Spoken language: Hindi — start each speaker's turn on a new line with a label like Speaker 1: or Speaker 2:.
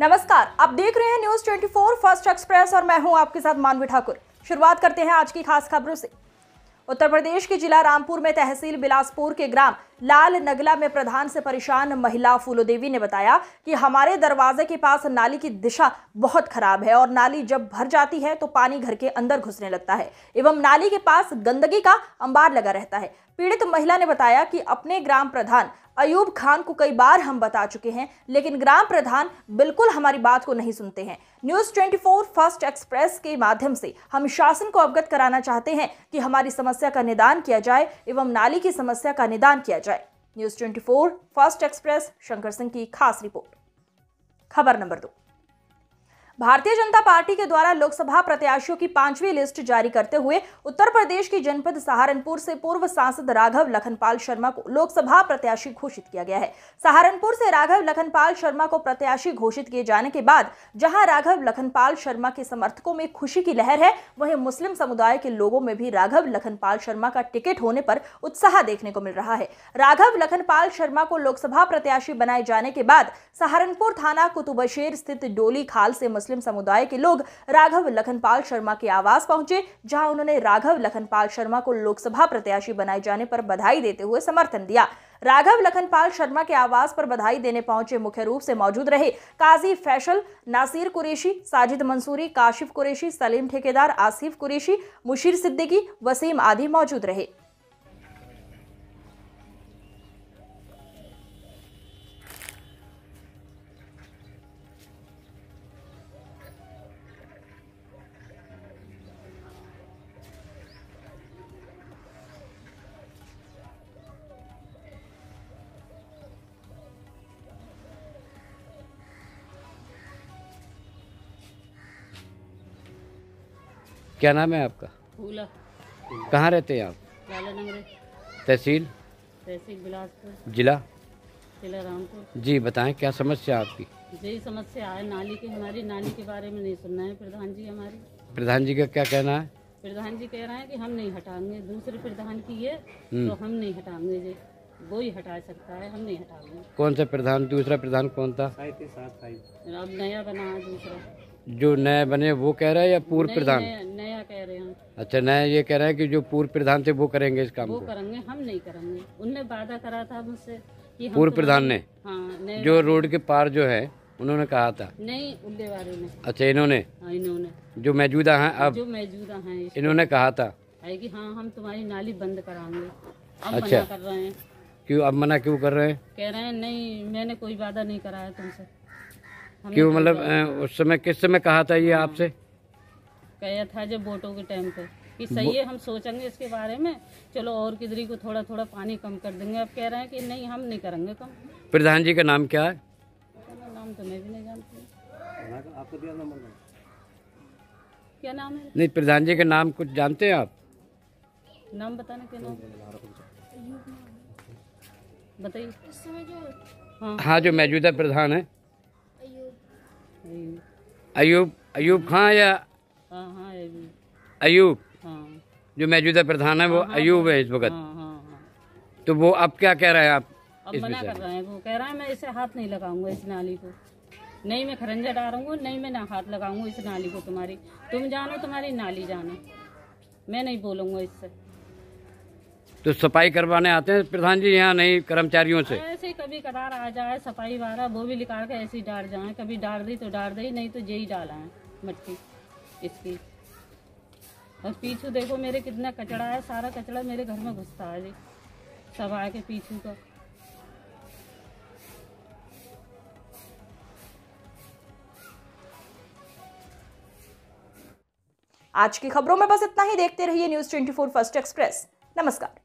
Speaker 1: नमस्कार आप देख रहे हैं न्यूज 24 फर्स्ट एक्सप्रेस और मैं हूं आपके साथ मानवी ठाकुर शुरुआत करते हैं आज की खास खबरों से उत्तर प्रदेश के जिला रामपुर में तहसील बिलासपुर के ग्राम लाल नगला में प्रधान से परेशान महिला फूलोदेवी ने बताया कि हमारे दरवाजे के पास नाली की दिशा बहुत खराब है और नाली जब भर जाती है तो पानी घर के अंदर घुसने लगता है एवं नाली के पास गंदगी का अंबार लगा रहता है पीड़ित महिला ने बताया कि अपने ग्राम प्रधान अयूब खान को कई बार हम बता चुके हैं लेकिन ग्राम प्रधान बिल्कुल हमारी बात को नहीं सुनते हैं न्यूज़ 24 फर्स्ट एक्सप्रेस के माध्यम से हम शासन को अवगत कराना चाहते हैं कि हमारी समस्या का निदान किया जाए एवं नाली की समस्या का निदान किया जाए जाए news 24 fast express Shankar Singh की खास रिपोर्ट खबर नंबर दो भारतीय जनता पार्टी के द्वारा लोकसभा प्रत्याशियों की पांचवी लिस्ट जारी करते हुए उत्तर प्रदेश की जनपद सहारनपुर से पूर्व सांसद राघव लखनपाल शर्मा को लोकसभा प्रत्याशी घोषित किया गया है सहारनपुर से राघव लखनपाल शर्मा को प्रत्याशी घोषित किए जाने के बाद जहां राघव लखनपाल शर्मा के समर्थकों में खुशी की लहर है वहीं मुस्लिम समुदाय के लोगों में भी राघव लखनपाल शर्मा का टिकट होने पर उत्साह देखने को मिल रहा है राघव लखनपाल शर्मा को लोकसभा प्रत्याशी बनाए जाने के बाद सहारनपुर थाना कुतुबशेर स्थित डोली खाल से मुस्लिम समुदाय के लोग राघव लखनपाल शर्मा के आवास पहुंचे जहां उन्होंने राघव लखनपाल शर्मा को लोकसभा प्रत्याशी बनाए जाने पर बधाई देते हुए समर्थन दिया राघव लखनपाल शर्मा के आवास पर बधाई देने पहुंचे मुख्य रूप से मौजूद रहे काजी फैशल नासिर कुरेशी साजिद मंसूरी काशिफ कुरेशी सलीम ठेकेदार आसिफ कुरेशी मुशीर सिद्दीकी वसीम आदि मौजूद रहे
Speaker 2: क्या नाम है आपका फूला कहाँ रहते हैं आप तहसील
Speaker 3: तहसील बिलासपुर जिला जिला रामपुर
Speaker 2: जी बताएं क्या समस्या आपकी
Speaker 3: यही समस्या है नाली की हमारी नाली के बारे में नहीं सुनना है प्रधान जी हमारी
Speaker 2: प्रधान जी का क्या कहना है
Speaker 3: प्रधान जी कह रहे हैं कि हम नहीं हटाएंगे दूसरे प्रधान की है हम्म। तो हम नहीं हटाएंगे जी वो ही हटा सकता है हम नहीं हटाएंगे
Speaker 2: कौन सा प्रधान दूसरा प्रधान कौन था
Speaker 3: अब नया बना दूसरा
Speaker 2: जो नए बने वो कह रहा है या पूर्व प्रधान
Speaker 3: नया कह रहे हैं
Speaker 2: अच्छा नया ये कह रहा है कि जो पूर्व प्रधान थे वो करेंगे इस काम वो को
Speaker 3: करेंगे हम नहीं करेंगे उनने वादा करा था मुझसे पूर्व तो प्रधान ने हाँ, जो रोड
Speaker 2: के पार जो है उन्होंने कहा था
Speaker 3: नहीं अच्छा इन्होंने हाँ, इन्होंने
Speaker 2: जो मौजूदा है अब
Speaker 3: मौजूदा हैं इन्होंने कहा था की हाँ हम तुम्हारी नाली बंद कराएंगे अच्छा कर रहे हैं
Speaker 2: क्यों अब मना क्यों कर रहे हैं
Speaker 3: कह रहे हैं नहीं मैंने कोई वादा नहीं कराया तुमसे क्यों तो मतलब
Speaker 2: उस समय किस समय कहा था ये आपसे
Speaker 3: कहा था जब वोटों के टाइम पे कि सही है हम सोचेंगे इसके बारे में चलो और किधरी को थोड़ा थोड़ा पानी कम कर देंगे अब कह रहे हैं कि नहीं हम नहीं करेंगे कम
Speaker 2: प्रधान जी का नाम क्या है
Speaker 3: नाम तो मैं भी नहीं जानती क्या नाम है
Speaker 2: नहीं प्रधान जी का नाम कुछ जानते हैं आप
Speaker 3: नाम बताने के नाम बताइए हाँ।,
Speaker 2: हाँ जो मौजूदा प्रधान है अयूब अयूब खां या हाँ, हाँ, अयूब हाँ। जो मौजूदा प्रधान है वो अयूब है इस वक्त तो वो अब क्या कह रहा है आप अब मना कर रहे
Speaker 3: हैं वो कह रहा है मैं इसे हाथ नहीं लगाऊंगा इस नाली को नहीं मैं खरंजा डालूंगा नहीं मैं ना हाथ लगाऊंगा इस नाली को तुम्हारी तुम जानो तुम्हारी नाली जानो मैं नहीं बोलूंगा इससे
Speaker 2: तो सफाई करवाने आते हैं प्रधान जी यहाँ नहीं कर्मचारियों से हाँ,
Speaker 3: ऐसे कभी कदार आ जाए सफाई वाला वो भी निकाल के ऐसे ही डाल जाए कभी डाल दी तो डाल दी नहीं तो जे डाला है
Speaker 2: मट्टी इसकी
Speaker 3: और पीछे देखो मेरे कितना कचड़ा है सारा कचड़ा मेरे घर में घुसता है जी सब आके पीछू का
Speaker 1: आज की खबरों में बस इतना ही देखते रहिए न्यूज 24 फर्स्ट एक्सप्रेस नमस्कार